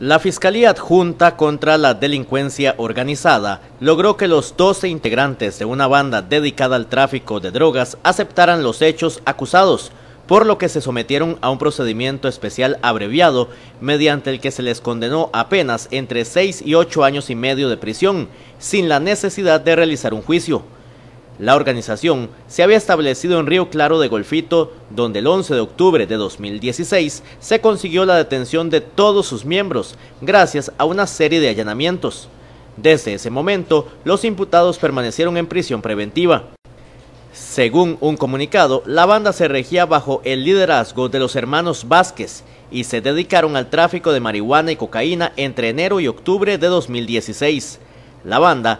La Fiscalía Adjunta contra la Delincuencia Organizada logró que los 12 integrantes de una banda dedicada al tráfico de drogas aceptaran los hechos acusados, por lo que se sometieron a un procedimiento especial abreviado mediante el que se les condenó apenas entre 6 y 8 años y medio de prisión, sin la necesidad de realizar un juicio. La organización se había establecido en Río Claro de Golfito, donde el 11 de octubre de 2016 se consiguió la detención de todos sus miembros, gracias a una serie de allanamientos. Desde ese momento, los imputados permanecieron en prisión preventiva. Según un comunicado, la banda se regía bajo el liderazgo de los hermanos Vázquez y se dedicaron al tráfico de marihuana y cocaína entre enero y octubre de 2016. La banda